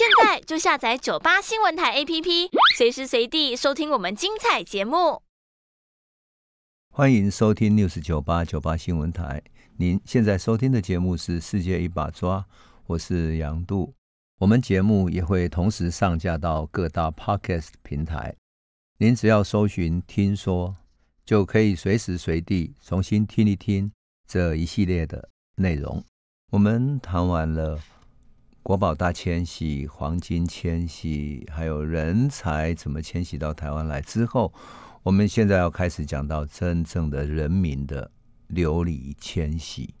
现在就下载九八新闻台 APP，随时随地收听我们精彩节目。欢迎收听六 s 九八九八新闻台，您现在收听的节目是《世界一把抓》，我是杨度。我们节目也会同时上架到各大 Podcast 平台，您只要搜寻“听说”，就可以随时随地重新听一听这一系列的内容。我们谈完了。国宝大迁徙、黄金迁徙，还有人才怎么迁徙到台湾来？之后，我们现在要开始讲到真正的人民的流离迁徙。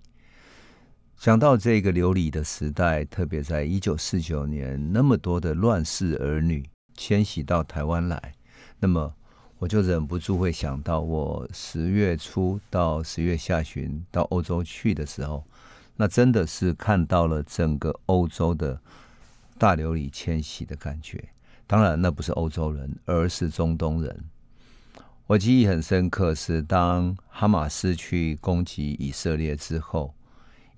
讲到这个流离的时代，特别在一九四九年那么多的乱世儿女迁徙到台湾来，那么我就忍不住会想到，我十月初到十月下旬到欧洲去的时候。那真的是看到了整个欧洲的大流里迁徙的感觉。当然，那不是欧洲人，而是中东人。我记忆很深刻，是当哈马斯去攻击以色列之后，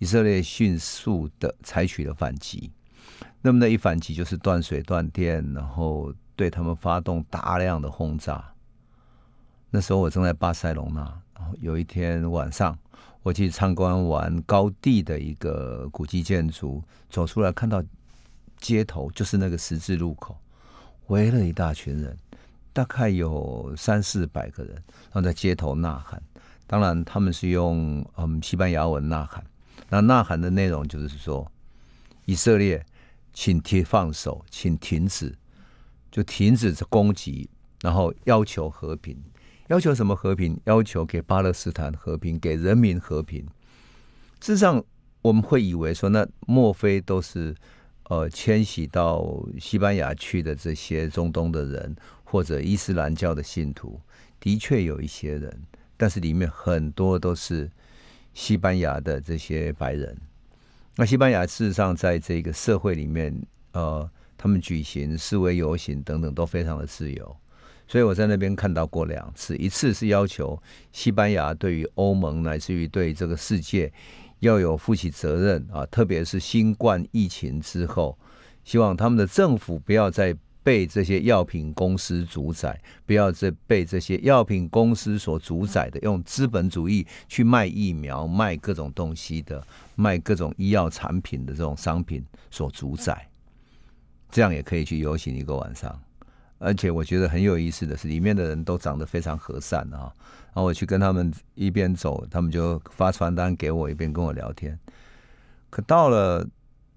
以色列迅速的采取了反击。那么那一反击就是断水断电，然后对他们发动大量的轰炸。那时候我正在巴塞隆纳，然后有一天晚上。我去参观完高地的一个古迹建筑，走出来看到街头就是那个十字路口，围了一大群人，大概有三四百个人，然后在街头呐喊。当然他们是用嗯西班牙文呐喊，那呐喊的内容就是说：以色列，请停放手，请停止，就停止这攻击，然后要求和平。要求什么和平？要求给巴勒斯坦和平，给人民和平。事实上，我们会以为说，那莫非都是呃迁徙到西班牙去的这些中东的人，或者伊斯兰教的信徒？的确有一些人，但是里面很多都是西班牙的这些白人。那西班牙事实上在这个社会里面，呃，他们举行示威游行等等都非常的自由。所以我在那边看到过两次，一次是要求西班牙对于欧盟乃至于对这个世界要有负起责任啊，特别是新冠疫情之后，希望他们的政府不要再被这些药品公司主宰，不要再被这些药品公司所主宰的用资本主义去卖疫苗、卖各种东西的、卖各种医药产品的这种商品所主宰，这样也可以去游行一个晚上。而且我觉得很有意思的是，里面的人都长得非常和善啊。然后我去跟他们一边走，他们就发传单给我，一边跟我聊天。可到了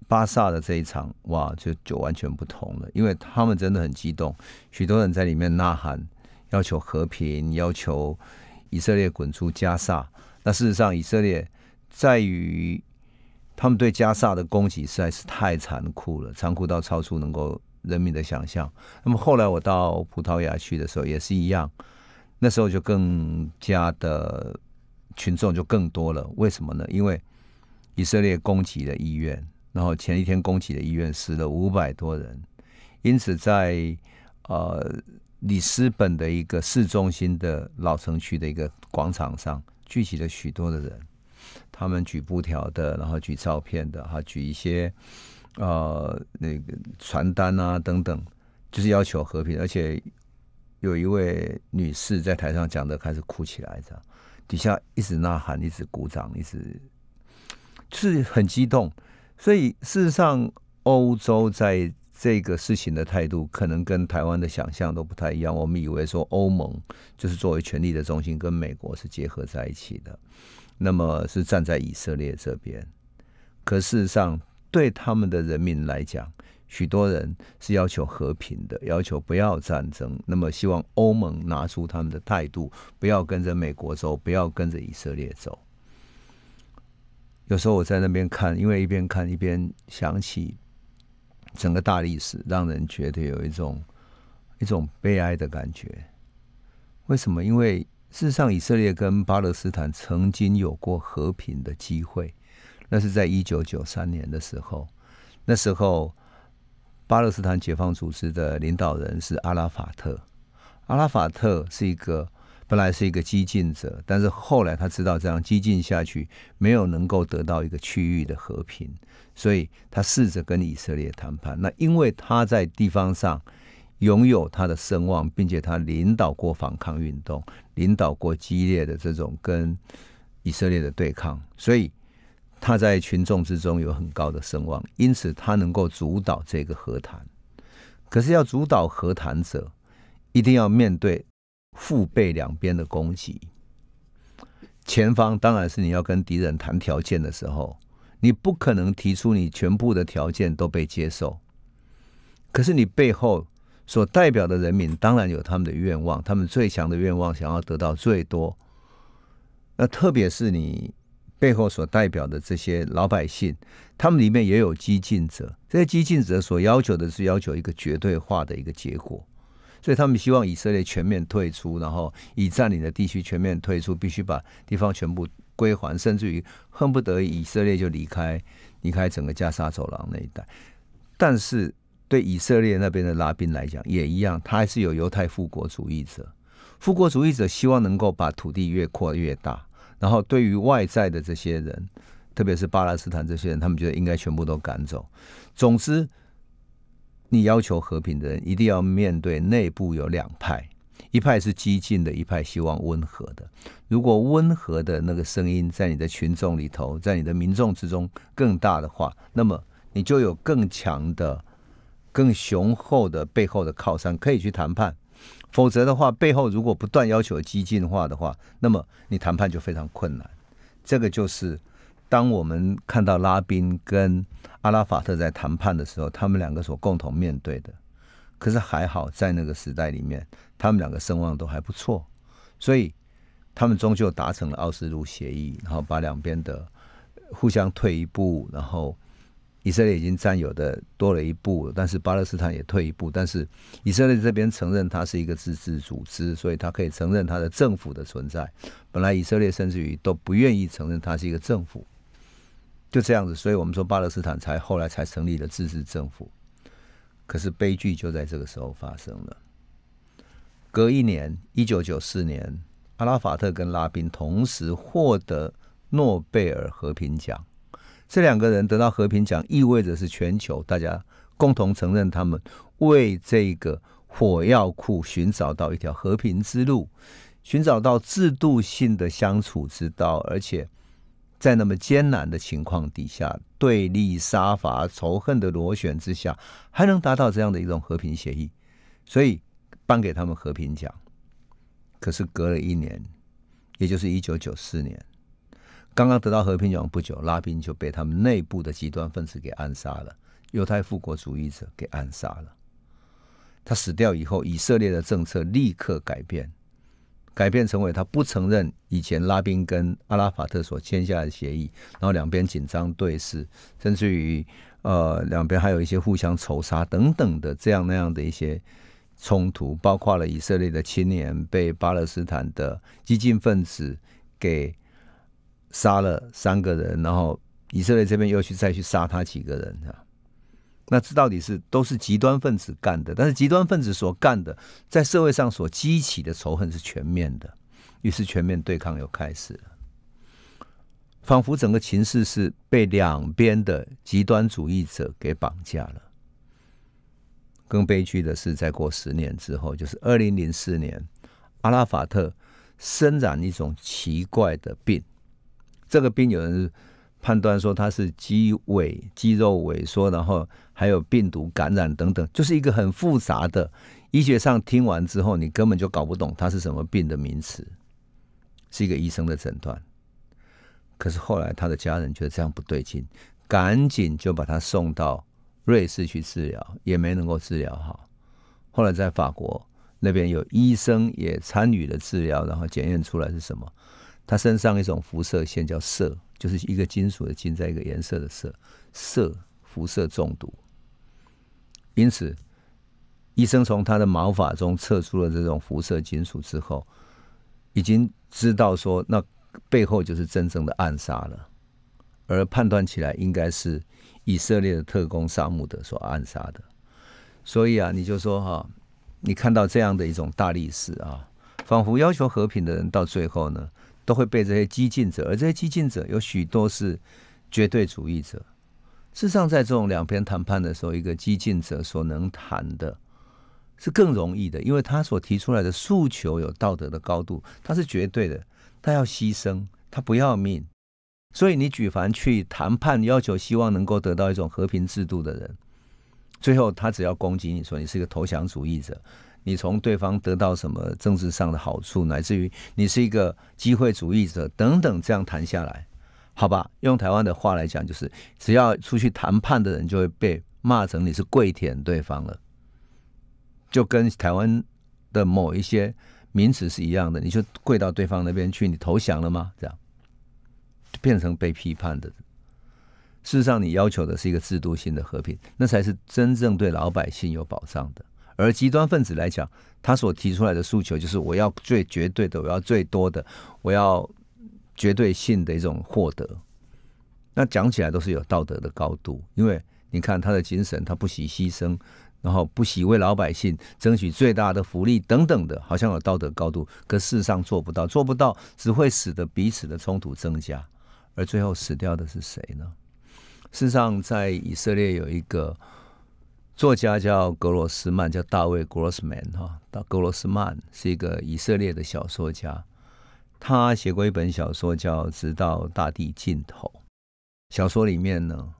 巴萨的这一场，哇，就就完全不同了，因为他们真的很激动，许多人在里面呐喊，要求和平，要求以色列滚出加萨。那事实上，以色列在于他们对加萨的攻击实在是太残酷了，残酷到超出能够。人民的想象。那么后来我到葡萄牙去的时候也是一样，那时候就更加的群众就更多了。为什么呢？因为以色列攻击了医院，然后前一天攻击的医院死了五百多人，因此在呃里斯本的一个市中心的老城区的一个广场上聚集了许多的人，他们举布条的，然后举照片的，哈，举一些。呃，那个传单啊等等，就是要求和平，而且有一位女士在台上讲的开始哭起来，这样底下一直呐喊，一直鼓掌，一直就是很激动。所以事实上，欧洲在这个事情的态度，可能跟台湾的想象都不太一样。我们以为说欧盟就是作为权力的中心，跟美国是结合在一起的，那么是站在以色列这边。可事实上，对他们的人民来讲，许多人是要求和平的，要求不要战争。那么，希望欧盟拿出他们的态度，不要跟着美国走，不要跟着以色列走。有时候我在那边看，因为一边看一边想起整个大历史，让人觉得有一种一种悲哀的感觉。为什么？因为事实上，以色列跟巴勒斯坦曾经有过和平的机会。那是在一九九三年的时候，那时候巴勒斯坦解放组织的领导人是阿拉法特。阿拉法特是一个本来是一个激进者，但是后来他知道这样激进下去没有能够得到一个区域的和平，所以他试着跟以色列谈判。那因为他在地方上拥有他的声望，并且他领导过反抗运动，领导过激烈的这种跟以色列的对抗，所以。他在群众之中有很高的声望，因此他能够主导这个和谈。可是要主导和谈者，一定要面对腹背两边的攻击。前方当然是你要跟敌人谈条件的时候，你不可能提出你全部的条件都被接受。可是你背后所代表的人民，当然有他们的愿望，他们最强的愿望想要得到最多。那特别是你。背后所代表的这些老百姓，他们里面也有激进者。这些激进者所要求的是要求一个绝对化的一个结果，所以他们希望以色列全面退出，然后已占领的地区全面退出，必须把地方全部归还，甚至于恨不得以色列就离开离开整个加沙走廊那一带。但是对以色列那边的拉宾来讲也一样，他还是有犹太复国主义者，复国主义者希望能够把土地越扩越大。然后，对于外在的这些人，特别是巴勒斯坦这些人，他们觉得应该全部都赶走。总之，你要求和平的人，一定要面对内部有两派，一派是激进的，一派希望温和的。如果温和的那个声音在你的群众里头，在你的民众之中更大的话，那么你就有更强的、更雄厚的背后的靠山，可以去谈判。否则的话，背后如果不断要求激进化的话，那么你谈判就非常困难。这个就是，当我们看到拉宾跟阿拉法特在谈判的时候，他们两个所共同面对的。可是还好，在那个时代里面，他们两个声望都还不错，所以他们终究达成了奥斯陆协议，然后把两边的互相退一步，然后。以色列已经占有的多了一步，但是巴勒斯坦也退一步。但是以色列这边承认它是一个自治组织，所以它可以承认它的政府的存在。本来以色列甚至于都不愿意承认它是一个政府，就这样子。所以我们说巴勒斯坦才后来才成立了自治政府。可是悲剧就在这个时候发生了。隔一年，一九九四年，阿拉法特跟拉宾同时获得诺贝尔和平奖。这两个人得到和平奖，意味着是全球大家共同承认他们为这个火药库寻找到一条和平之路，寻找到制度性的相处之道，而且在那么艰难的情况底下，对立、杀伐、仇恨的螺旋之下，还能达到这样的一种和平协议，所以颁给他们和平奖。可是隔了一年，也就是一九九四年。刚刚得到和平奖不久，拉宾就被他们内部的极端分子给暗杀了，犹太复国主义者给暗杀了。他死掉以后，以色列的政策立刻改变，改变成为他不承认以前拉宾跟阿拉法特所签下的协议，然后两边紧张对视，甚至于呃，两边还有一些互相仇杀等等的这样那样的一些冲突，包括了以色列的青年被巴勒斯坦的激进分子给。杀了三个人，然后以色列这边又去再去杀他几个人，那这到底是都是极端分子干的？但是极端分子所干的，在社会上所激起的仇恨是全面的，于是全面对抗又开始了，仿佛整个情势是被两边的极端主义者给绑架了。更悲剧的是，再过十年之后，就是二零零四年，阿拉法特生染一种奇怪的病。这个病有人判断说他是肌萎肌肉萎缩，然后还有病毒感染等等，就是一个很复杂的医学上听完之后，你根本就搞不懂他是什么病的名词，是一个医生的诊断。可是后来他的家人觉得这样不对劲，赶紧就把他送到瑞士去治疗，也没能够治疗好。后来在法国那边有医生也参与了治疗，然后检验出来是什么？他身上一种辐射线叫“色”，就是一个金属的“金”在一个颜色的“色”，色辐射中毒。因此，医生从他的毛发中测出了这种辐射金属之后，已经知道说那背后就是真正的暗杀了，而判断起来应该是以色列的特工沙姆德所暗杀的。所以啊，你就说哈，你看到这样的一种大历史啊，仿佛要求和平的人到最后呢？都会被这些激进者，而这些激进者有许多是绝对主义者。事实上，在这种两边谈判的时候，一个激进者所能谈的是更容易的，因为他所提出来的诉求有道德的高度，他是绝对的，他要牺牲，他不要命。所以，你举凡去谈判要求希望能够得到一种和平制度的人，最后他只要攻击你说你是一个投降主义者。你从对方得到什么政治上的好处，乃至于你是一个机会主义者等等，这样谈下来，好吧？用台湾的话来讲，就是只要出去谈判的人，就会被骂成你是跪舔对方了，就跟台湾的某一些名词是一样的。你就跪到对方那边去，你投降了吗？这样变成被批判的。事实上，你要求的是一个制度性的和平，那才是真正对老百姓有保障的。而极端分子来讲，他所提出来的诉求就是我要最绝对的，我要最多的，我要绝对性的一种获得。那讲起来都是有道德的高度，因为你看他的精神，他不惜牺牲，然后不惜为老百姓争取最大的福利等等的，好像有道德高度。可事实上做不到，做不到只会使得彼此的冲突增加，而最后死掉的是谁呢？事实上，在以色列有一个。作家叫格罗斯曼，叫大卫·格罗斯曼哈，大格罗斯曼是一个以色列的小说家。他写过一本小说叫《直到大地尽头》。小说里面呢，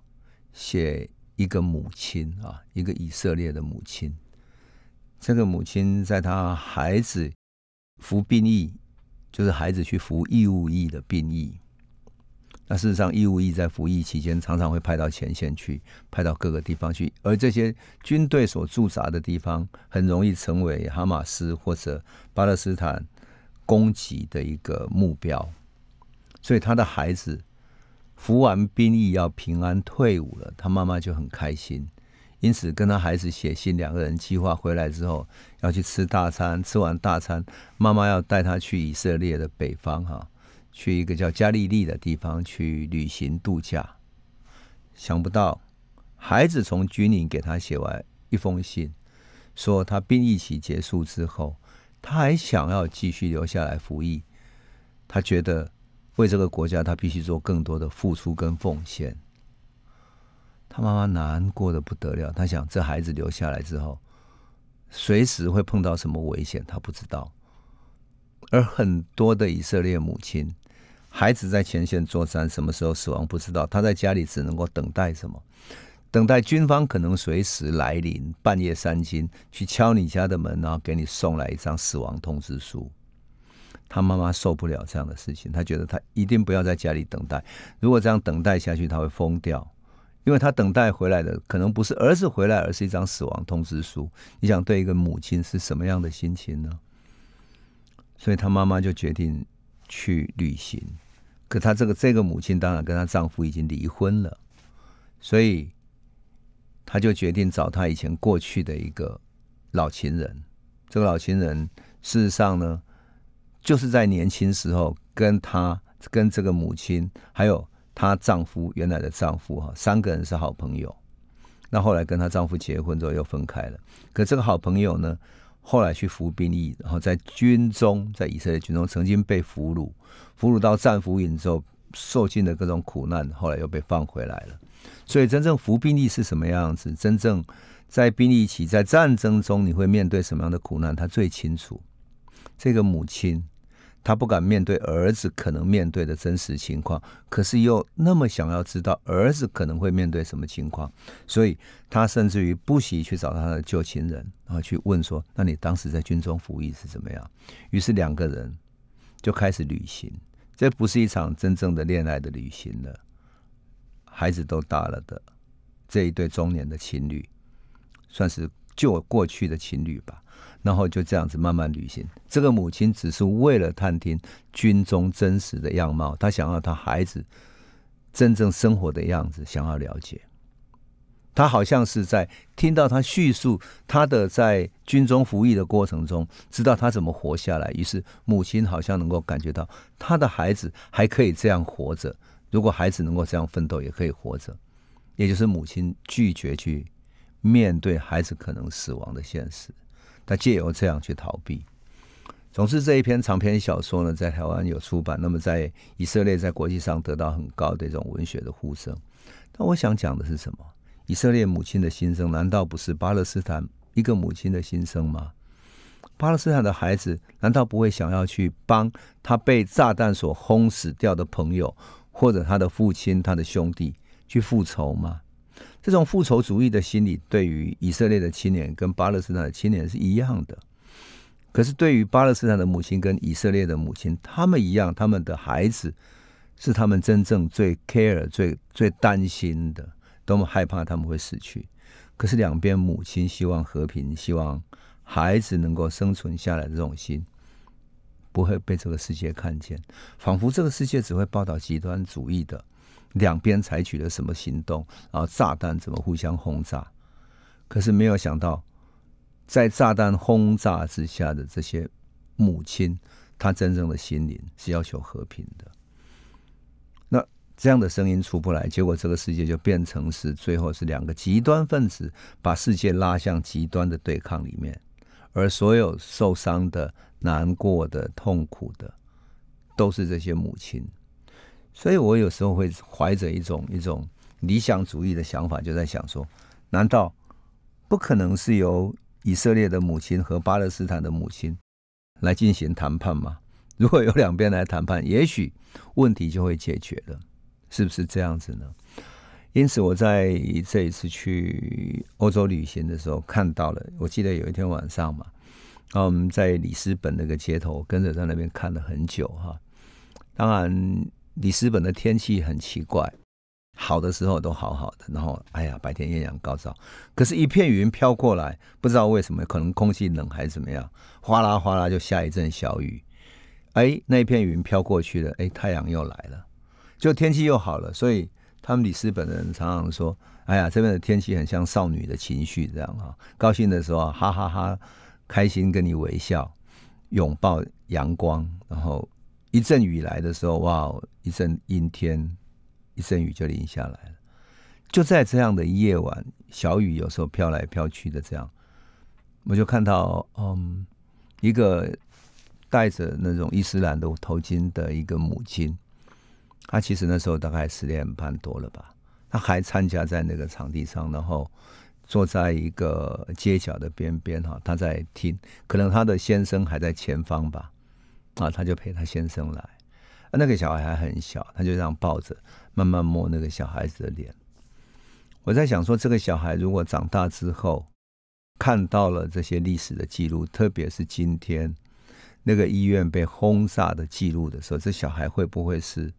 写一个母亲啊，一个以色列的母亲。这个母亲在她孩子服兵役，就是孩子去服义务役的兵役。那事实上，义务役在服役期间常常会派到前线去，派到各个地方去，而这些军队所驻扎的地方很容易成为哈马斯或者巴勒斯坦攻击的一个目标。所以他的孩子服完兵役要平安退伍了，他妈妈就很开心，因此跟他孩子写信，两个人计划回来之后要去吃大餐，吃完大餐，妈妈要带他去以色列的北方哈。去一个叫加利利的地方去旅行度假，想不到孩子从军营给他写完一封信，说他兵役期结束之后，他还想要继续留下来服役，他觉得为这个国家他必须做更多的付出跟奉献。他妈妈难过的不得了，他想这孩子留下来之后，随时会碰到什么危险，他不知道。而很多的以色列母亲。孩子在前线作战，什么时候死亡不知道。他在家里只能够等待什么？等待军方可能随时来临，半夜三更去敲你家的门，然后给你送来一张死亡通知书。他妈妈受不了这样的事情，他觉得他一定不要在家里等待。如果这样等待下去，他会疯掉。因为他等待回来的可能不是儿子回来，而是一张死亡通知书。你想对一个母亲是什么样的心情呢？所以，他妈妈就决定去旅行。可她这个这个母亲当然跟她丈夫已经离婚了，所以她就决定找她以前过去的一个老情人。这个老情人事实上呢，就是在年轻时候跟她、跟这个母亲还有她丈夫原来的丈夫哈三个人是好朋友。那后来跟她丈夫结婚之后又分开了。可这个好朋友呢，后来去服兵役，然后在军中，在以色列军中曾经被俘虏。俘虏到战俘营之后，受尽的各种苦难，后来又被放回来了。所以，真正服兵役是什么样子？真正在兵役期、在战争中，你会面对什么样的苦难？他最清楚。这个母亲，她不敢面对儿子可能面对的真实情况，可是又那么想要知道儿子可能会面对什么情况，所以他甚至于不惜去找他的旧情人，然后去问说：“那你当时在军中服役是怎么样？”于是两个人。就开始旅行，这不是一场真正的恋爱的旅行了。孩子都大了的这一对中年的情侣，算是旧过去的情侣吧。然后就这样子慢慢旅行。这个母亲只是为了探听军中真实的样貌，她想要她孩子真正生活的样子，想要了解。他好像是在听到他叙述他的在军中服役的过程中，知道他怎么活下来，于是母亲好像能够感觉到他的孩子还可以这样活着，如果孩子能够这样奋斗，也可以活着。也就是母亲拒绝去面对孩子可能死亡的现实，他借由这样去逃避。总之，这一篇长篇小说呢，在台湾有出版，那么在以色列在国际上得到很高的这种文学的呼声。那我想讲的是什么？以色列母亲的心声，难道不是巴勒斯坦一个母亲的心声吗？巴勒斯坦的孩子难道不会想要去帮他被炸弹所轰死掉的朋友，或者他的父亲、他的兄弟去复仇吗？这种复仇主义的心理，对于以色列的青年跟巴勒斯坦的青年是一样的。可是，对于巴勒斯坦的母亲跟以色列的母亲，他们一样，他们的孩子是他们真正最 care、最最担心的。多么害怕他们会死去，可是两边母亲希望和平，希望孩子能够生存下来的这种心，不会被这个世界看见。仿佛这个世界只会报道极端主义的两边采取了什么行动，然后炸弹怎么互相轰炸。可是没有想到，在炸弹轰炸之下的这些母亲，她真正的心灵是要求和平的。这样的声音出不来，结果这个世界就变成是最后是两个极端分子把世界拉向极端的对抗里面，而所有受伤的、难过的、痛苦的，都是这些母亲。所以我有时候会怀着一种一种理想主义的想法，就在想说：难道不可能是由以色列的母亲和巴勒斯坦的母亲来进行谈判吗？如果有两边来谈判，也许问题就会解决了。是不是这样子呢？因此，我在这一次去欧洲旅行的时候，看到了。我记得有一天晚上嘛，然后我们在里斯本那个街头跟着在那边看了很久哈。当然，里斯本的天气很奇怪，好的时候都好好的，然后哎呀，白天艳阳高照，可是，一片云飘过来，不知道为什么，可能空气冷还是怎么样，哗啦哗啦就下一阵小雨。哎，那一片云飘过去了，哎，太阳又来了。就天气又好了，所以他们里斯本人常常说：“哎呀，这边的天气很像少女的情绪这样啊，高兴的时候哈哈哈，开心跟你微笑，拥抱阳光，然后一阵雨来的时候，哇，一阵阴天，一阵雨就淋下来了。就在这样的夜晚，小雨有时候飘来飘去的，这样，我就看到，嗯，一个戴着那种伊斯兰的头巾的一个母亲。”他其实那时候大概十点半多了吧，他还参加在那个场地上，然后坐在一个街角的边边哈，他在听，可能他的先生还在前方吧，啊，他就陪他先生来，那个小孩还很小，他就这样抱着，慢慢摸那个小孩子的脸。我在想说，这个小孩如果长大之后看到了这些历史的记录，特别是今天那个医院被轰炸的记录的时候，这小孩会不会是？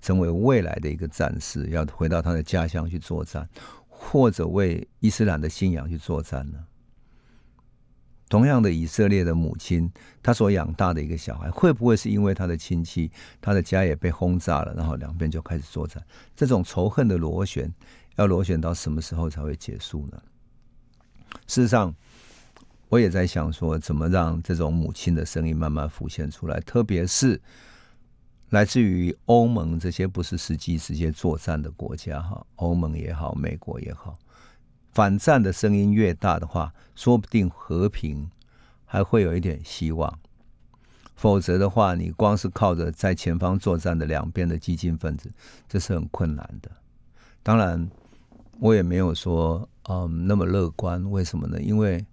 成为未来的一个战士，要回到他的家乡去作战，或者为伊斯兰的信仰去作战呢？同样的，以色列的母亲，她所养大的一个小孩，会不会是因为他的亲戚，他的家也被轰炸了，然后两边就开始作战？这种仇恨的螺旋，要螺旋到什么时候才会结束呢？事实上，我也在想说，怎么让这种母亲的声音慢慢浮现出来，特别是。来自于欧盟这些不是实际直接作战的国家哈，欧盟也好，美国也好，反战的声音越大的话，说不定和平还会有一点希望。否则的话，你光是靠着在前方作战的两边的激进分子，这是很困难的。当然，我也没有说嗯那么乐观，为什么呢？因为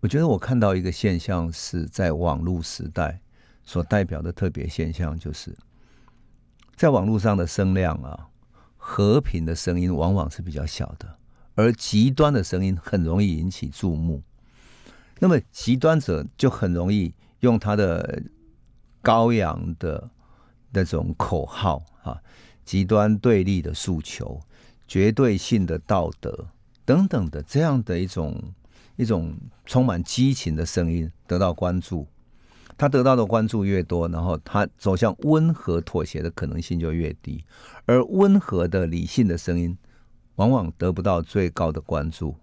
我觉得我看到一个现象是在网络时代。所代表的特别现象就是，在网络上的声量啊，和平的声音往往是比较小的，而极端的声音很容易引起注目。那么，极端者就很容易用他的高扬的那种口号啊，极端对立的诉求、绝对性的道德等等的这样的一种一种充满激情的声音得到关注。他得到的关注越多，然后他走向温和妥协的可能性就越低，而温和的理性的声音往往得不到最高的关注。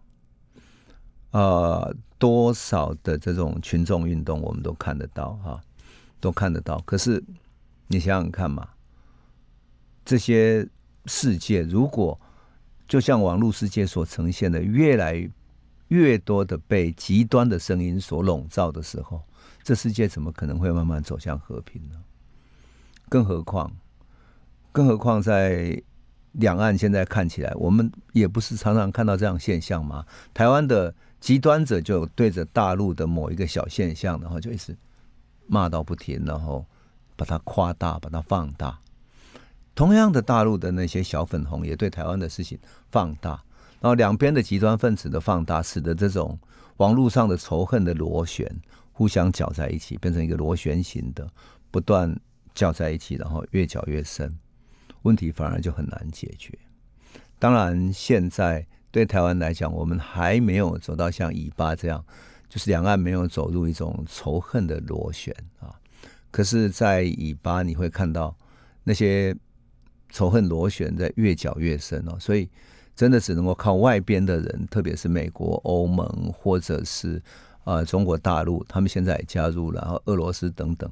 啊，多少的这种群众运动我们都看得到啊，都看得到。可是你想想看嘛，这些世界如果就像网络世界所呈现的，越来越多的被极端的声音所笼罩的时候，这世界怎么可能会慢慢走向和平呢？更何况，更何况在两岸现在看起来，我们也不是常常看到这样现象吗？台湾的极端者就对着大陆的某一个小现象，然后就一直骂到不停，然后把它夸大、把它放大。同样的，大陆的那些小粉红也对台湾的事情放大。然后两边的极端分子的放大，使得这种网络上的仇恨的螺旋互相搅在一起，变成一个螺旋形的，不断搅在一起，然后越搅越深，问题反而就很难解决。当然，现在对台湾来讲，我们还没有走到像以巴这样，就是两岸没有走入一种仇恨的螺旋啊。可是，在以巴你会看到那些仇恨螺旋在越搅越深哦，所以。真的只能够靠外边的人，特别是美国、欧盟，或者是啊中国大陆，他们现在也加入了，然后俄罗斯等等，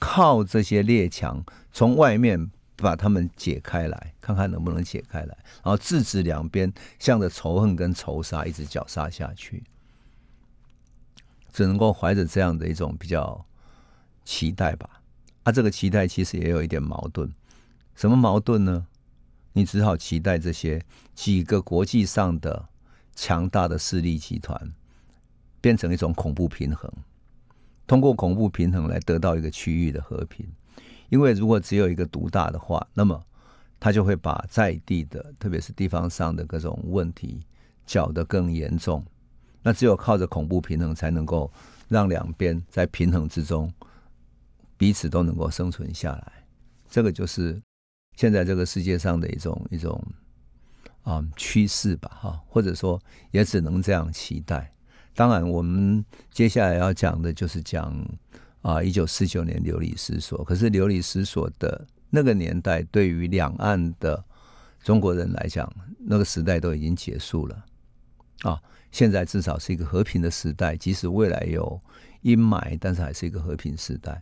靠这些列强从外面把他们解开来，看看能不能解开来，然后制止两边向着仇恨跟仇杀一直绞杀下去，只能够怀着这样的一种比较期待吧。啊，这个期待其实也有一点矛盾，什么矛盾呢？你只好期待这些几个国际上的强大的势力集团变成一种恐怖平衡，通过恐怖平衡来得到一个区域的和平。因为如果只有一个独大的话，那么他就会把在地的，特别是地方上的各种问题搅得更严重。那只有靠着恐怖平衡，才能够让两边在平衡之中彼此都能够生存下来。这个就是。现在这个世界上的一种一种啊趋势吧，哈，或者说也只能这样期待。当然，我们接下来要讲的就是讲啊，一九四九年流离失所。可是流离失所的那个年代，对于两岸的中国人来讲，那个时代都已经结束了。啊，现在至少是一个和平的时代，即使未来有阴霾，但是还是一个和平时代。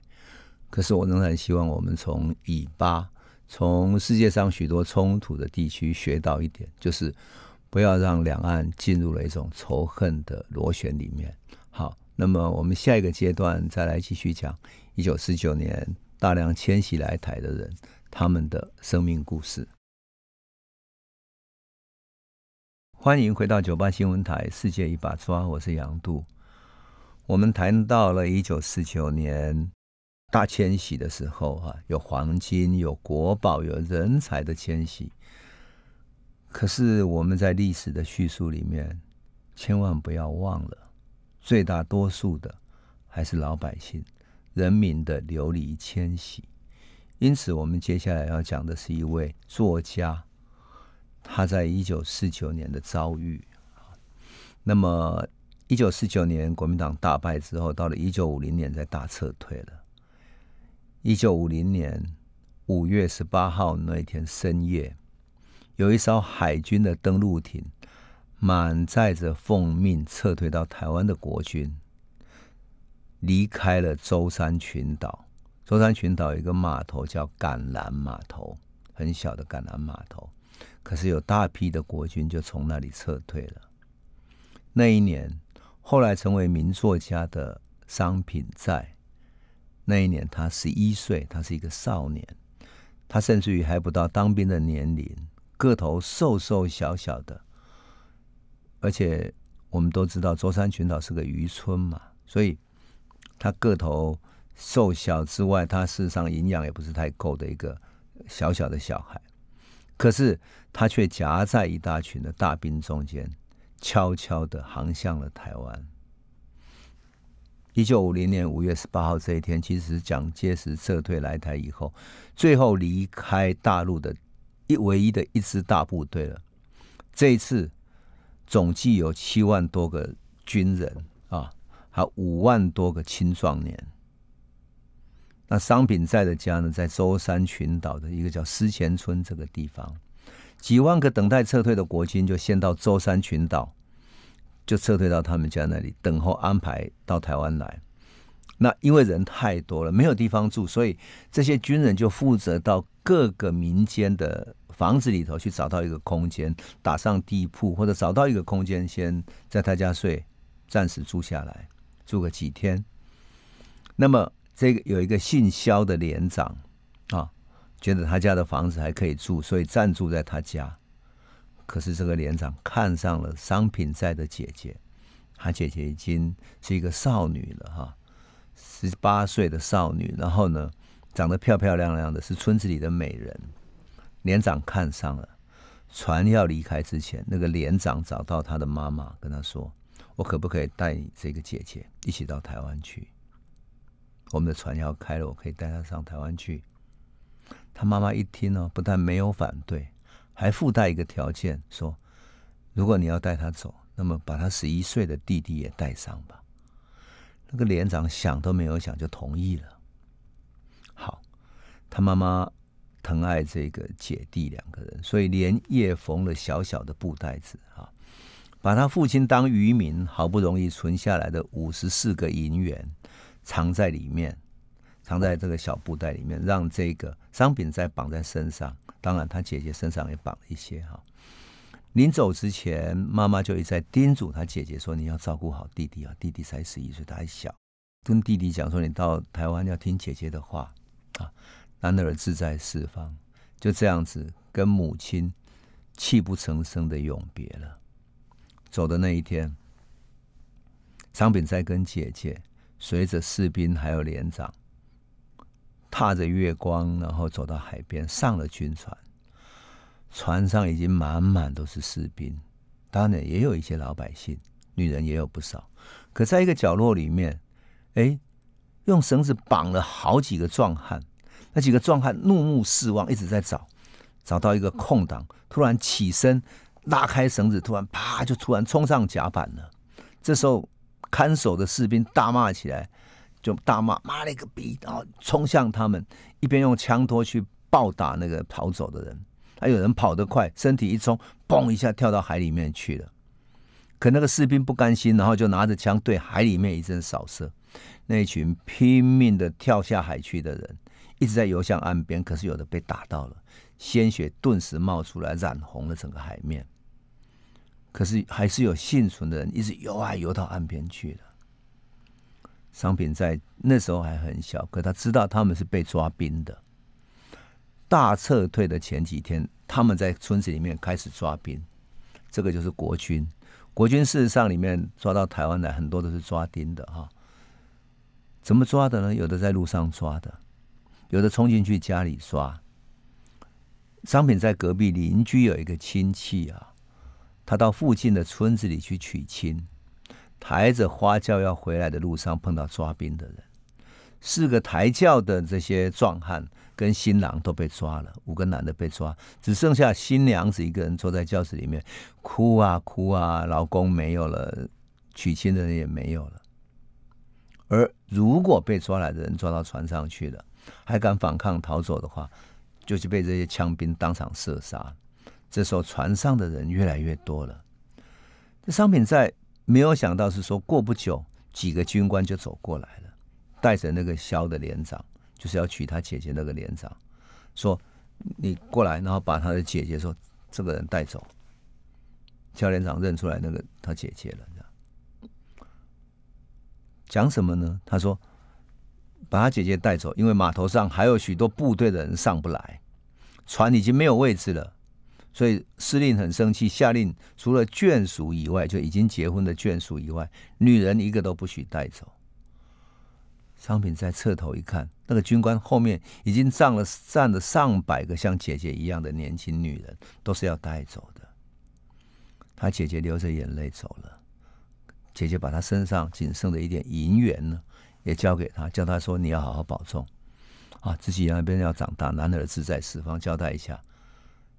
可是我仍然希望我们从以巴。从世界上许多冲突的地区学到一点，就是不要让两岸进入了一种仇恨的螺旋里面。好，那么我们下一个阶段再来继续讲一九四九年大量迁徙来台的人他们的生命故事。欢迎回到九八新闻台《世界一把抓》，我是杨度。我们谈到了一九四九年。大迁徙的时候，啊，有黄金，有国宝，有人才的迁徙。可是我们在历史的叙述里面，千万不要忘了，最大多数的还是老百姓、人民的流离迁徙。因此，我们接下来要讲的是一位作家，他在一九四九年的遭遇。那么，一九四九年国民党大败之后，到了一九五零年再大撤退了。一九五零年五月十八号那一天深夜，有一艘海军的登陆艇，满载着奉命撤退到台湾的国军，离开了舟山群岛。舟山群岛有一个码头叫橄榄码头，很小的橄榄码头，可是有大批的国军就从那里撤退了。那一年，后来成为名作家的商品在。那一年他十一岁，他是一个少年，他甚至于还不到当兵的年龄，个头瘦瘦小小的，而且我们都知道舟山群岛是个渔村嘛，所以他个头瘦小之外，他事实上营养也不是太够的一个小小的小孩，可是他却夹在一大群的大兵中间，悄悄的航向了台湾。一九五零年五月十八号这一天，其实蒋介石撤退来台以后，最后离开大陆的一唯一的一支大部队了。这一次总计有七万多个军人啊，还有五万多个青壮年。那商品在的家呢，在舟山群岛的一个叫思前村这个地方，几万个等待撤退的国军就先到舟山群岛。就撤退到他们家那里等候安排到台湾来。那因为人太多了，没有地方住，所以这些军人就负责到各个民间的房子里头去找到一个空间，打上地铺，或者找到一个空间先在他家睡，暂时住下来，住个几天。那么这个有一个姓肖的连长啊，觉得他家的房子还可以住，所以暂住在他家。可是这个连长看上了商品在的姐姐，她姐姐已经是一个少女了哈，十八岁的少女，然后呢长得漂漂亮亮的，是村子里的美人。连长看上了，船要离开之前，那个连长找到他的妈妈，跟他说：“我可不可以带你这个姐姐一起到台湾去？我们的船要开了，我可以带她上台湾去。”他妈妈一听呢，不但没有反对。还附带一个条件，说如果你要带他走，那么把他十一岁的弟弟也带上吧。那个连长想都没有想就同意了。好，他妈妈疼爱这个姐弟两个人，所以连夜缝了小小的布袋子啊，把他父亲当渔民好不容易存下来的五十四个银元藏在里面。藏在这个小布袋里面，让这个商品再绑在身上。当然，他姐姐身上也绑了一些哈。临走之前，妈妈就一再叮嘱他姐姐说：“你要照顾好弟弟啊，弟弟才十一岁，他还小。”跟弟弟讲说：“你到台湾要听姐姐的话啊。”男儿志在四方，就这样子跟母亲泣不成声的永别了。走的那一天，张品在跟姐姐，随着士兵还有连长。踏着月光，然后走到海边，上了军船。船上已经满满都是士兵，当然也有一些老百姓，女人也有不少。可在一个角落里面，哎，用绳子绑了好几个壮汉。那几个壮汉怒目四望，一直在找，找到一个空档，突然起身拉开绳子，突然啪，就突然冲上甲板了。这时候看守的士兵大骂起来。就大骂，妈了个逼，然后冲向他们，一边用枪托去暴打那个逃走的人。还有人跑得快，身体一冲，嘣一下跳到海里面去了。可那个士兵不甘心，然后就拿着枪对海里面一阵扫射。那一群拼命的跳下海去的人，一直在游向岸边，可是有的被打到了，鲜血顿时冒出来，染红了整个海面。可是还是有幸存的人一直游啊游到岸边去了。商品在那时候还很小，可他知道他们是被抓兵的。大撤退的前几天，他们在村子里面开始抓兵，这个就是国军。国军事实上里面抓到台湾来很多都是抓丁的哈。怎么抓的呢？有的在路上抓的，有的冲进去家里抓。商品在隔壁邻居有一个亲戚啊，他到附近的村子里去娶亲。抬着花轿要回来的路上，碰到抓兵的人，四个抬轿的这些壮汉跟新郎都被抓了，五个男的被抓，只剩下新娘子一个人坐在轿子里面哭啊哭啊，老公没有了，娶亲的人也没有了。而如果被抓来的人抓到船上去了，还敢反抗逃走的话，就是被这些枪兵当场射杀。这时候船上的人越来越多了，这商品在。没有想到是说过不久，几个军官就走过来了，带着那个肖的连长，就是要娶他姐姐那个连长，说你过来，然后把他的姐姐说这个人带走。肖连长认出来那个他姐姐了，讲什么呢？他说把他姐姐带走，因为码头上还有许多部队的人上不来，船已经没有位置了。所以司令很生气，下令除了眷属以外，就已经结婚的眷属以外，女人一个都不许带走。商品在侧头一看，那个军官后面已经站了站了上百个像姐姐一样的年轻女人，都是要带走的。他姐姐流着眼泪走了，姐姐把她身上仅剩的一点银元呢，也交给他，叫他说你要好好保重，啊，自己一边要长大，男儿志在四方交代一下。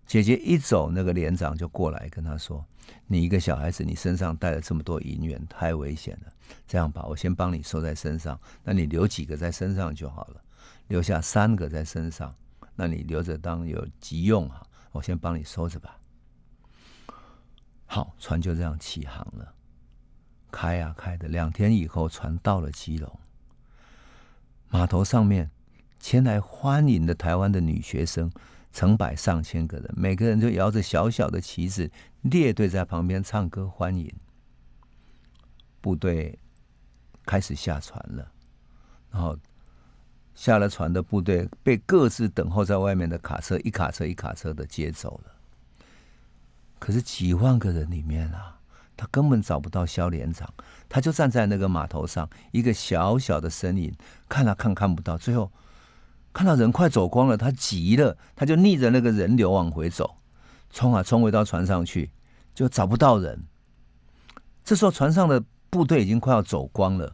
姐姐一走，那个连长就过来跟他说：“你一个小孩子，你身上带了这么多银元，太危险了。这样吧，我先帮你收在身上。那你留几个在身上就好了，留下三个在身上，那你留着当有急用啊。我先帮你收着吧。”好，船就这样起航了。开啊开的，两天以后，船到了基隆码头上面，前来欢迎的台湾的女学生。成百上千个人，每个人就摇着小小的旗子，列队在旁边唱歌欢迎。部队开始下船了，然后下了船的部队被各自等候在外面的卡车一卡车一卡车的接走了。可是几万个人里面啊，他根本找不到肖连长，他就站在那个码头上，一个小小的身影看了看看不到，最后。看到人快走光了，他急了，他就逆着那个人流往回走，冲啊冲回到船上去，就找不到人。这时候船上的部队已经快要走光了，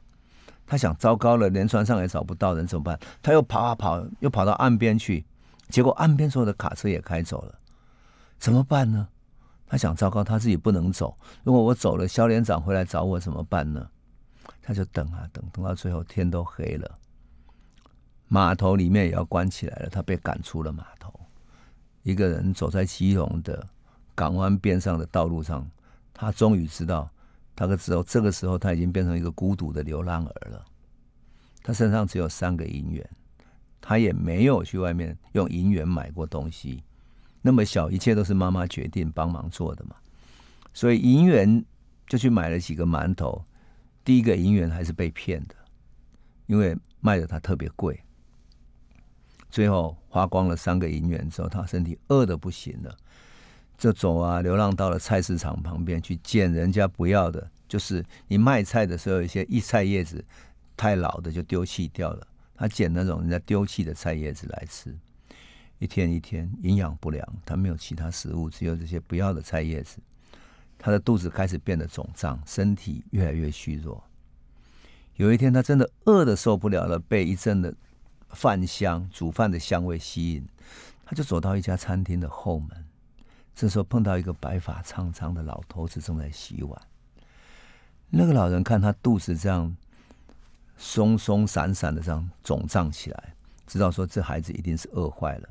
他想：糟糕了，连船上也找不到人，怎么办？他又跑啊跑，又跑到岸边去，结果岸边所有的卡车也开走了，怎么办呢？他想：糟糕，他自己不能走，如果我走了，肖连长回来找我怎么办呢？他就等啊等，等到最后天都黑了。码头里面也要关起来了，他被赶出了码头。一个人走在基隆的港湾边上的道路上，他终于知道，他个时候，这个时候他已经变成一个孤独的流浪儿了。他身上只有三个银元，他也没有去外面用银元买过东西。那么小，一切都是妈妈决定帮忙做的嘛。所以银元就去买了几个馒头。第一个银元还是被骗的，因为卖的它特别贵。最后花光了三个银元之后，他身体饿的不行了，就走啊，流浪到了菜市场旁边去捡人家不要的，就是你卖菜的时候，一些一菜叶子太老的就丢弃掉了，他捡那种人家丢弃的菜叶子来吃。一天一天营养不良，他没有其他食物，只有这些不要的菜叶子，他的肚子开始变得肿胀，身体越来越虚弱。有一天他真的饿的受不了了，被一阵的。饭香，煮饭的香味吸引他，就走到一家餐厅的后门。这时候碰到一个白发苍苍的老头子正在洗碗。那个老人看他肚子这样松松散散的这样肿胀起来，知道说这孩子一定是饿坏了，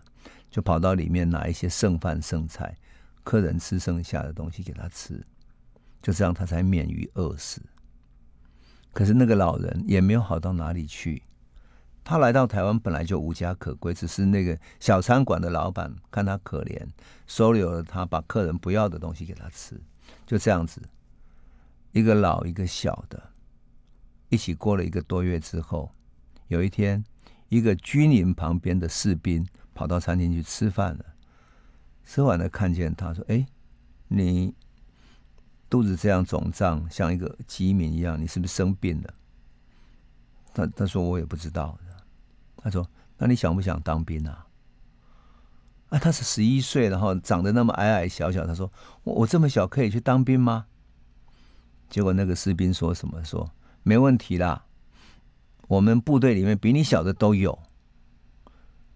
就跑到里面拿一些剩饭剩菜，客人吃剩下的东西给他吃。就这样，他才免于饿死。可是那个老人也没有好到哪里去。他来到台湾本来就无家可归，只是那个小餐馆的老板看他可怜，收留了他，把客人不要的东西给他吃，就这样子，一个老一个小的，一起过了一个多月之后，有一天，一个军营旁边的士兵跑到餐厅去吃饭了，吃完了看见他说：“哎，你肚子这样肿胀，像一个饥民一样，你是不是生病了？”他他说：“我也不知道。”他说：“那你想不想当兵啊？”啊，他是十一岁，然后长得那么矮矮小小。他说：“我我这么小可以去当兵吗？”结果那个士兵说什么：“说没问题啦，我们部队里面比你小的都有。”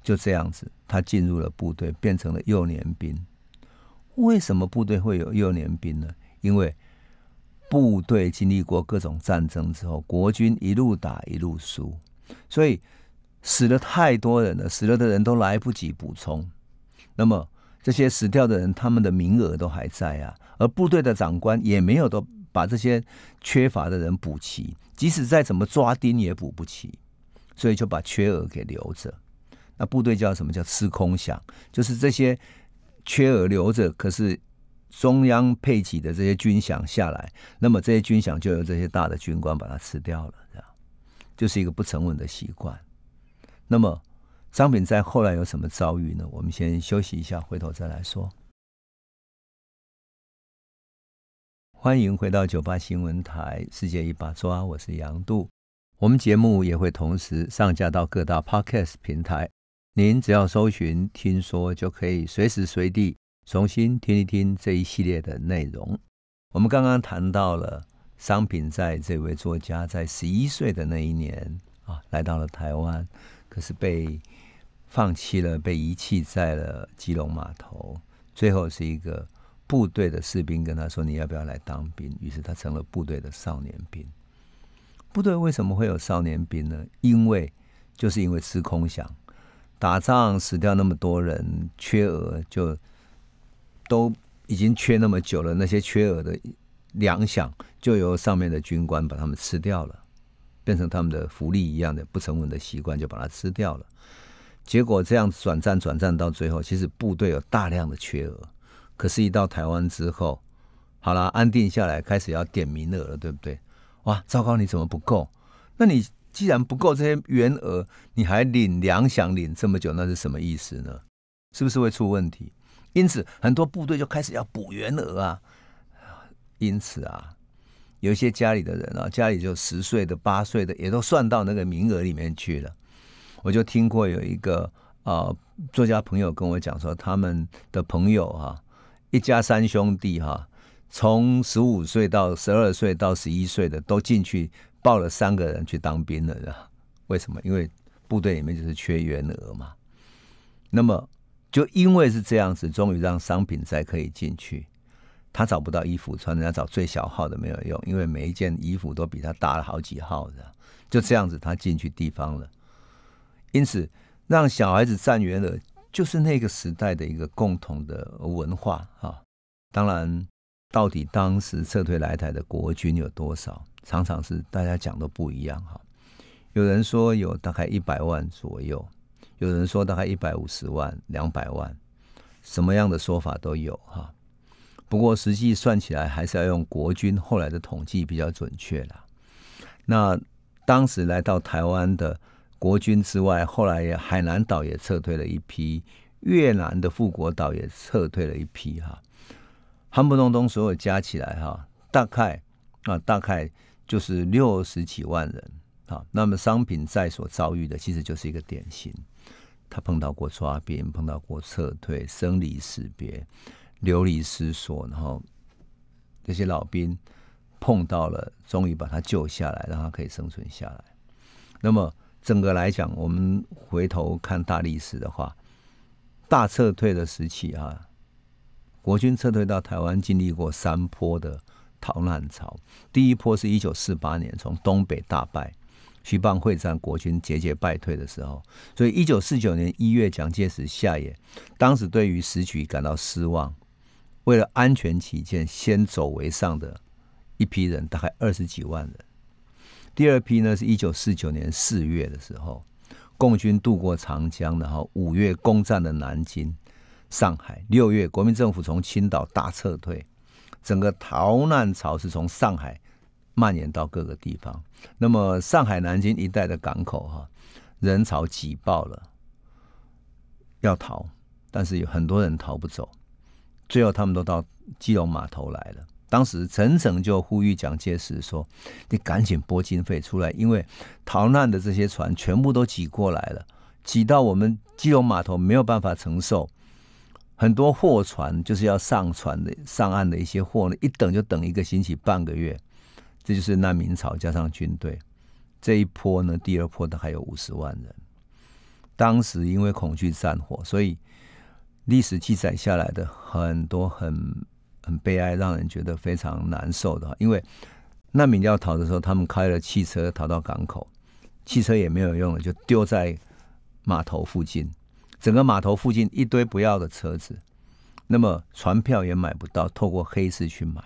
就这样子，他进入了部队，变成了幼年兵。为什么部队会有幼年兵呢？因为部队经历过各种战争之后，国军一路打一路输，所以。死了太多人了，死了的人都来不及补充。那么这些死掉的人，他们的名额都还在啊。而部队的长官也没有都把这些缺乏的人补齐，即使再怎么抓丁也补不齐。所以就把缺额给留着。那部队叫什么？叫吃空饷，就是这些缺额留着，可是中央配给的这些军饷下来，那么这些军饷就由这些大的军官把它吃掉了，这样就是一个不成文的习惯。那么，张品在后来有什么遭遇呢？我们先休息一下，回头再来说。欢迎回到九八新闻台《世界一把抓》，我是杨度。我们节目也会同时上架到各大 Podcast 平台，您只要搜寻“听说”，就可以随时随地重新听一听这一系列的内容。我们刚刚谈到了商品在这位作家在十一岁的那一年啊，来到了台湾。可是被放弃了，被遗弃在了基隆码头。最后是一个部队的士兵跟他说：“你要不要来当兵？”于是他成了部队的少年兵。部队为什么会有少年兵呢？因为就是因为吃空饷，打仗死掉那么多人，缺额就都已经缺那么久了，那些缺额的粮饷就由上面的军官把他们吃掉了。变成他们的福利一样的不成文的习惯，就把它吃掉了。结果这样转战转战到最后，其实部队有大量的缺额。可是，一到台湾之后，好了，安定下来，开始要点名额了，对不对？哇，糟糕，你怎么不够？那你既然不够这些员额，你还领粮饷领这么久，那是什么意思呢？是不是会出问题？因此，很多部队就开始要补员额啊。因此啊。有一些家里的人啊，家里就十岁的、八岁的，也都算到那个名额里面去了。我就听过有一个啊作家朋友跟我讲说，他们的朋友哈，一家三兄弟哈，从十五岁到十二岁到十一岁的，都进去报了三个人去当兵了的。为什么？因为部队里面就是缺员额嘛。那么就因为是这样子，终于让商品才可以进去。他找不到衣服穿，人家找最小号的没有用，因为每一件衣服都比他大了好几号的，就这样子，他进去地方了。因此，让小孩子站圆了，就是那个时代的一个共同的文化啊。当然，到底当时撤退来台的国军有多少，常常是大家讲都不一样哈。有人说有大概一百万左右，有人说大概一百五十万、两百万，什么样的说法都有哈。不过实际算起来，还是要用国军后来的统计比较准确了。那当时来到台湾的国军之外，后来海南岛也撤退了一批，越南的富国岛也撤退了一批，哈，韩不东东所有加起来，哈，大概啊，大概就是六十几万人，啊，那么商品在所遭遇的，其实就是一个典型，他碰到过抓兵，碰到过撤退，生离死别。流离失所，然后这些老兵碰到了，终于把他救下来，让他可以生存下来。那么，整个来讲，我们回头看大历史的话，大撤退的时期啊，国军撤退到台湾，经历过三波的逃难潮。第一波是一九四八年从东北大败徐蚌会战，国军节节败退的时候，所以一九四九年一月，蒋介石下野，当时对于时局感到失望。为了安全起见，先走为上的一批人，大概二十几万人。第二批呢，是一九四九年四月的时候，共军渡过长江，然后五月攻占了南京、上海。六月，国民政府从青岛大撤退，整个逃难潮是从上海蔓延到各个地方。那么，上海、南京一带的港口哈，人潮挤爆了，要逃，但是有很多人逃不走。最后，他们都到基隆码头来了。当时陈诚就呼吁蒋介石说：“你赶紧拨经费出来，因为逃难的这些船全部都挤过来了，挤到我们基隆码头没有办法承受。很多货船就是要上船的上岸的一些货呢，一等就等一个星期、半个月。这就是难民潮，加上军队这一波呢，第二波的还有五十万人。当时因为恐惧战火，所以。”历史记载下来的很多很很悲哀，让人觉得非常难受的。因为难民要逃的时候，他们开了汽车逃到港口，汽车也没有用了，就丢在码头附近。整个码头附近一堆不要的车子，那么船票也买不到，透过黑市去买。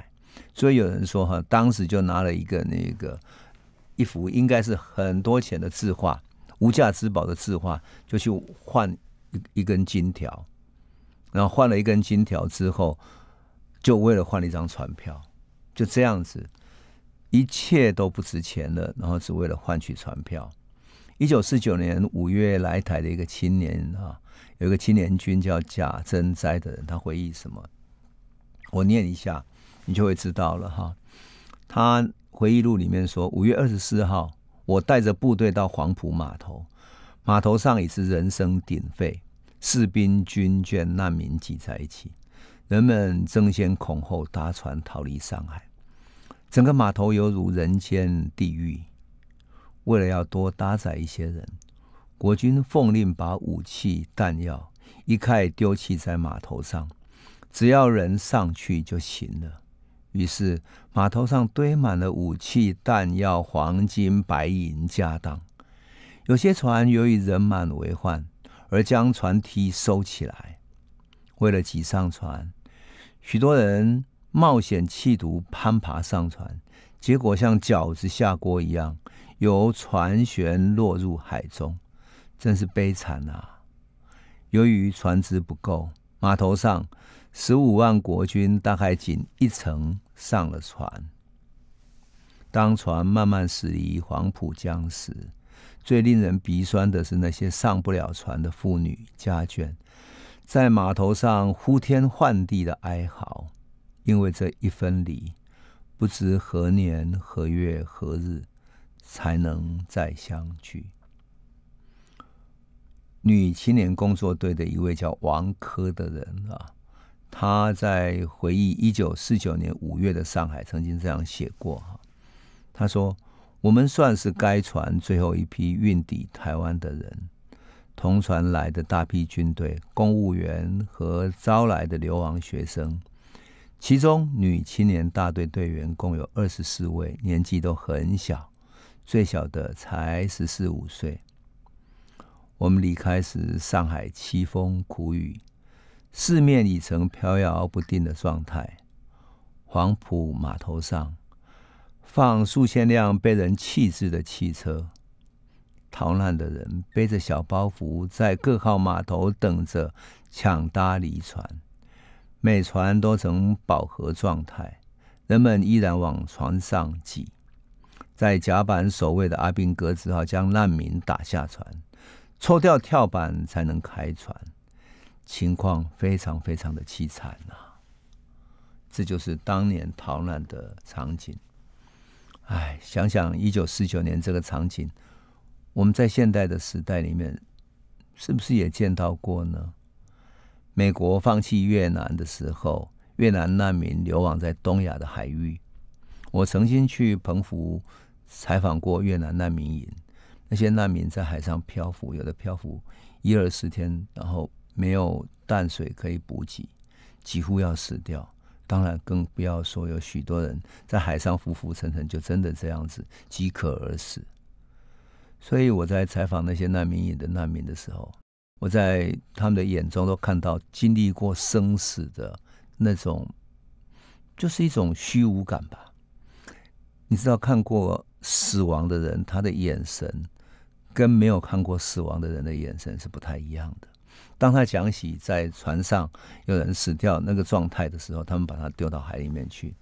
所以有人说哈，当时就拿了一个那个一幅应该是很多钱的字画，无价之宝的字画，就去换一一根金条。然后换了一根金条之后，就为了换了一张船票，就这样子，一切都不值钱了。然后只为了换取船票。一九四九年五月来台的一个青年啊，有一个青年军叫贾珍斋的人，他回忆什么？我念一下，你就会知道了哈。他回忆录里面说，五月二十四号，我带着部队到黄埔码头，码头上已是人声鼎沸。士兵、军眷、难民挤在一起，人们争先恐后搭船逃离上海。整个码头犹如人间地狱。为了要多搭载一些人，国军奉令把武器、弹药一概丢弃在码头上，只要人上去就行了。于是码头上堆满了武器、弹药、黄金、白银、家当。有些船由于人满为患。而将船梯收起来，为了挤上船，许多人冒险弃毒攀爬上船，结果像饺子下锅一样，由船舷落入海中，真是悲惨啊！由于船只不够，码头上十五万国军大概仅一层上了船。当船慢慢驶离黄浦江时，最令人鼻酸的是那些上不了船的妇女家眷，在码头上呼天唤地的哀嚎，因为这一分离，不知何年何月何日才能再相聚。女青年工作队的一位叫王珂的人啊，他在回忆一九四九年五月的上海，曾经这样写过哈，他说。我们算是该船最后一批运抵台湾的人，同船来的大批军队、公务员和招来的流亡学生，其中女青年大队队员共有二十四位，年纪都很小，最小的才十四五岁。我们离开时，上海凄风苦雨，四面已成飘摇不定的状态，黄埔码头上。放数千辆被人弃置的汽车，逃难的人背着小包袱，在各号码头等着抢搭离船。每船都呈饱和状态，人们依然往船上挤。在甲板守卫的阿宾格只好将难民打下船，抽掉跳板才能开船。情况非常非常的凄惨呐！这就是当年逃难的场景。哎，想想一九四九年这个场景，我们在现代的时代里面，是不是也见到过呢？美国放弃越南的时候，越南难民流亡在东亚的海域。我曾经去澎湖采访过越南难民营，那些难民在海上漂浮，有的漂浮一二十天，然后没有淡水可以补给，几乎要死掉。当然，更不要说有许多人在海上浮浮沉沉，就真的这样子饥渴而死。所以我在采访那些难民营的难民的时候，我在他们的眼中都看到经历过生死的那种，就是一种虚无感吧。你知道，看过死亡的人，他的眼神跟没有看过死亡的人的眼神是不太一样的。当他讲起在船上有人死掉那个状态的时候，他们把他丢到海里面去，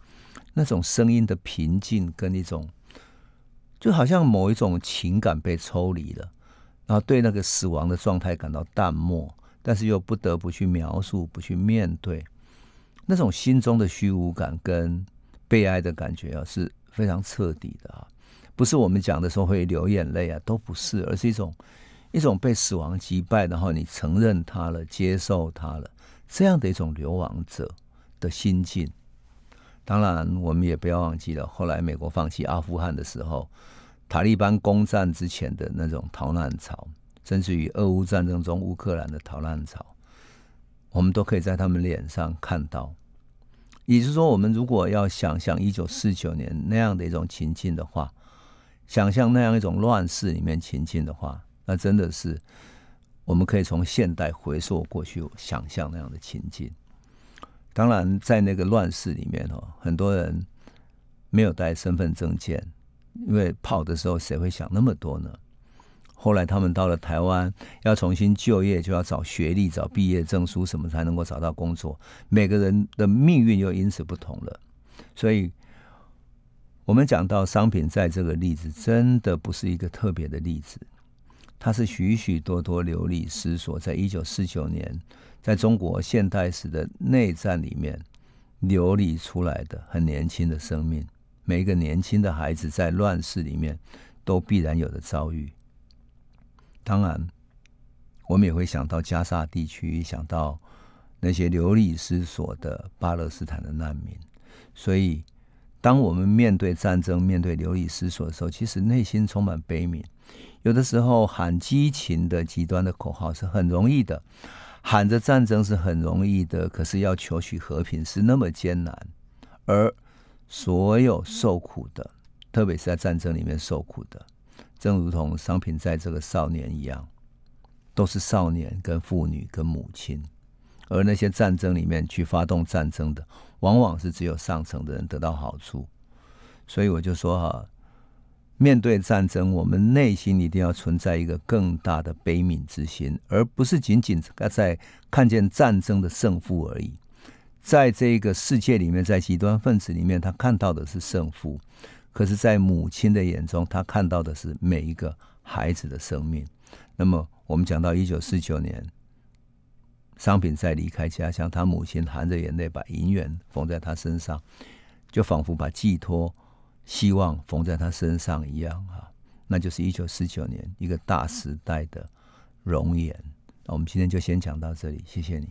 那种声音的平静跟一种就好像某一种情感被抽离了，然后对那个死亡的状态感到淡漠，但是又不得不去描述、不去面对，那种心中的虚无感跟悲哀的感觉啊，是非常彻底的啊，不是我们讲的时候会流眼泪啊，都不是，而是一种。一种被死亡击败，然后你承认他了，接受他了，这样的一种流亡者的心境。当然，我们也不要忘记了，后来美国放弃阿富汗的时候，塔利班攻占之前的那种逃难潮，甚至于俄乌战争中乌克兰的逃难潮，我们都可以在他们脸上看到。也就是说，我们如果要想象一九四九年那样的一种情境的话，想象那样一种乱世里面情境的话。那真的是，我们可以从现代回溯过去，想象那样的情景。当然，在那个乱世里面哦，很多人没有带身份证件，因为跑的时候谁会想那么多呢？后来他们到了台湾，要重新就业，就要找学历、找毕业证书，什么才能够找到工作。每个人的命运又因此不同了。所以，我们讲到商品，在这个例子，真的不是一个特别的例子。他是许许多多流离失所在一九四九年，在中国现代史的内战里面流离出来的很年轻的生命，每一个年轻的孩子在乱世里面都必然有的遭遇。当然，我们也会想到加沙地区，想到那些流离失所的巴勒斯坦的难民。所以，当我们面对战争、面对流离失所的时候，其实内心充满悲悯。有的时候喊激情的极端的口号是很容易的，喊着战争是很容易的，可是要求取和平是那么艰难。而所有受苦的，特别是在战争里面受苦的，正如同商品在这个少年一样，都是少年跟妇女跟母亲。而那些战争里面去发动战争的，往往是只有上层的人得到好处。所以我就说哈。面对战争，我们内心一定要存在一个更大的悲悯之心，而不是仅仅在看见战争的胜负而已。在这个世界里面，在极端分子里面，他看到的是胜负；可是在母亲的眼中，他看到的是每一个孩子的生命。那么，我们讲到一九四九年，商品在离开家乡，他母亲含着眼泪把银元缝在他身上，就仿佛把寄托。希望缝在他身上一样哈，那就是一九四九年一个大时代的容颜。那我们今天就先讲到这里，谢谢你。